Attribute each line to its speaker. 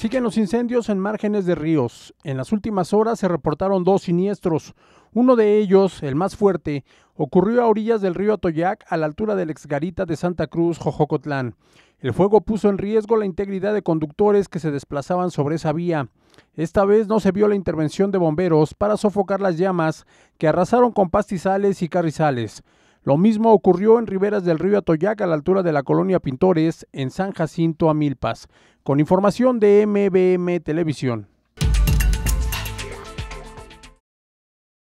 Speaker 1: Siguen los incendios en márgenes de ríos. En las últimas horas se reportaron dos siniestros. Uno de ellos, el más fuerte, ocurrió a orillas del río Atoyac, a la altura del exgarita de Santa Cruz, Jojocotlán. El fuego puso en riesgo la integridad de conductores que se desplazaban sobre esa vía. Esta vez no se vio la intervención de bomberos para sofocar las llamas que arrasaron con pastizales y carrizales. Lo mismo ocurrió en riberas del río Atoyac a la altura de la colonia Pintores en San Jacinto A Milpas, Con información de MBM Televisión.